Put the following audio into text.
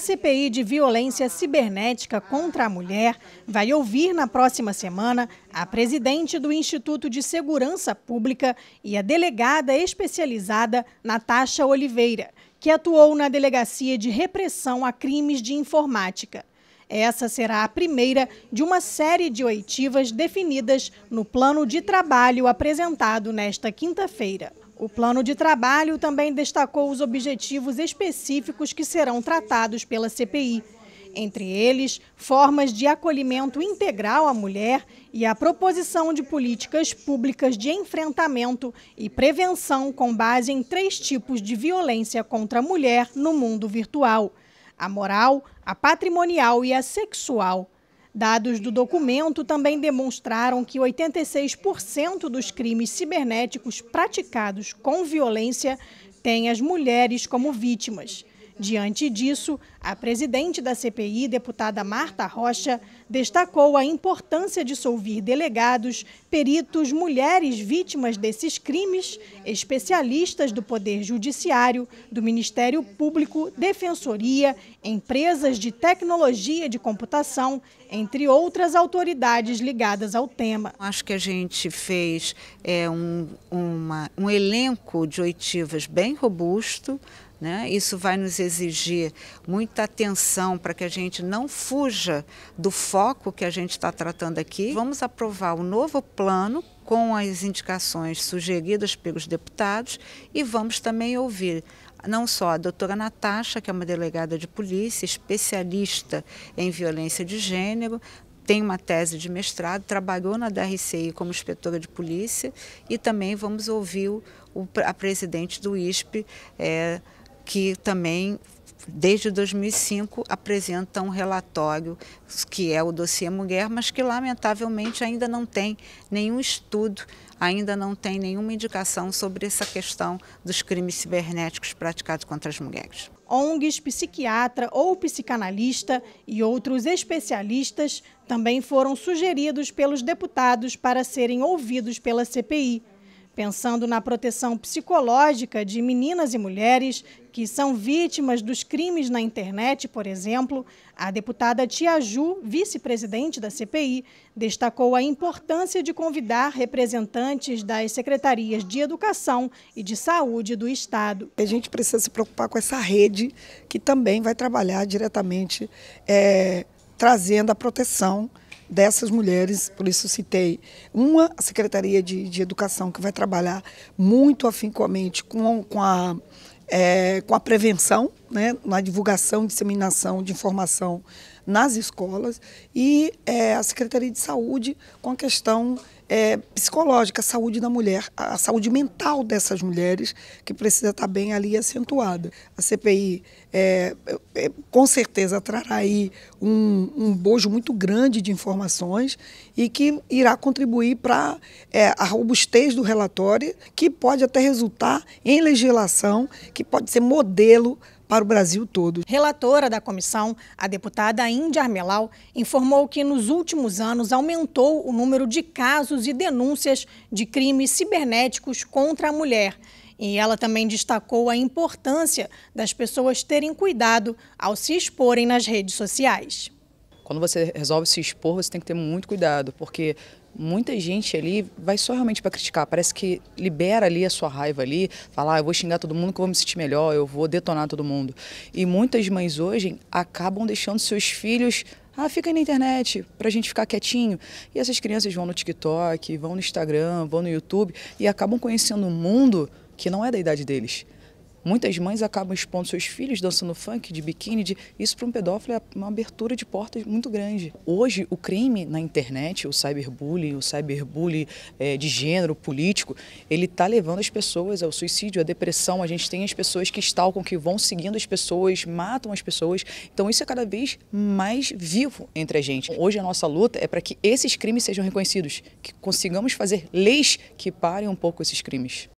A CPI de violência cibernética contra a mulher vai ouvir na próxima semana a presidente do Instituto de Segurança Pública e a delegada especializada Natasha Oliveira, que atuou na Delegacia de Repressão a Crimes de Informática. Essa será a primeira de uma série de oitivas definidas no plano de trabalho apresentado nesta quinta-feira. O plano de trabalho também destacou os objetivos específicos que serão tratados pela CPI. Entre eles, formas de acolhimento integral à mulher e a proposição de políticas públicas de enfrentamento e prevenção com base em três tipos de violência contra a mulher no mundo virtual: a moral, a patrimonial e a sexual. Dados do documento também demonstraram que 86% dos crimes cibernéticos praticados com violência têm as mulheres como vítimas. Diante disso, a presidente da CPI, deputada Marta Rocha, destacou a importância de solvir delegados, peritos, mulheres vítimas desses crimes, especialistas do Poder Judiciário, do Ministério Público, Defensoria, empresas de tecnologia de computação, entre outras autoridades ligadas ao tema. Acho que a gente fez é, um, uma, um elenco de oitivas bem robusto né? Isso vai nos exigir muita atenção para que a gente não fuja do foco que a gente está tratando aqui. Vamos aprovar o um novo plano com as indicações sugeridas pelos deputados e vamos também ouvir não só a doutora Natasha, que é uma delegada de polícia, especialista em violência de gênero, tem uma tese de mestrado, trabalhou na DRCI como inspetora de polícia e também vamos ouvir o, a presidente do ISP. É, eh, que também desde 2005 apresenta um relatório que é o dossiê mulher, mas que lamentavelmente ainda não tem nenhum estudo, ainda não tem nenhuma indicação sobre essa questão dos crimes cibernéticos praticados contra as mulheres. ONGs, psiquiatra ou psicanalista e outros especialistas também foram sugeridos pelos deputados para serem ouvidos pela CPI pensando na proteção psicológica de meninas e mulheres que são vítimas dos crimes na internet, por exemplo, a deputada Tia Ju, vice-presidente da CPI, destacou a importância de convidar representantes das secretarias de Educação e de Saúde do Estado. A gente precisa se preocupar com essa rede que também vai trabalhar diretamente é, trazendo a proteção dessas mulheres, por isso citei uma Secretaria de, de Educação que vai trabalhar muito afincoamente com, com a é, com a prevenção, né, na divulgação e disseminação de informação nas escolas e é, a Secretaria de Saúde com a questão é, psicológica, a saúde da mulher, a saúde mental dessas mulheres que precisa estar tá bem ali acentuada. A CPI é, é, com certeza trará aí um, um, bojo muito grande de informações e que irá contribuir para é, a robustez do relatório, que pode até resultar em legislação que pode ser modelo para o Brasil todo. Relatora da comissão, a deputada Índia Armelau, informou que nos últimos anos aumentou o número de casos e denúncias de crimes cibernéticos contra a mulher. E ela também destacou a importância das pessoas terem cuidado ao se exporem nas redes sociais. Quando você resolve se expor, você tem que ter muito cuidado, porque muita gente ali vai só realmente para criticar. Parece que libera ali a sua raiva ali, falar, ah, eu vou xingar todo mundo que eu vou me sentir melhor, eu vou detonar todo mundo. E muitas mães hoje acabam deixando seus filhos ah, fica aí na internet para a gente ficar quietinho. E essas crianças vão no TikTok, vão no Instagram, vão no YouTube e acabam conhecendo um mundo que não é da idade deles. Muitas mães acabam expondo seus filhos dançando funk, de biquíni, de... isso para um pedófilo é uma abertura de portas muito grande. Hoje, o crime na internet, o cyberbullying, o cyberbullying é, de gênero, político, ele está levando as pessoas ao suicídio, à depressão. A gente tem as pessoas que estalcam, que vão seguindo as pessoas, matam as pessoas. Então, isso é cada vez mais vivo entre a gente. Hoje, a nossa luta é para que esses crimes sejam reconhecidos, que consigamos fazer leis que parem um pouco esses crimes.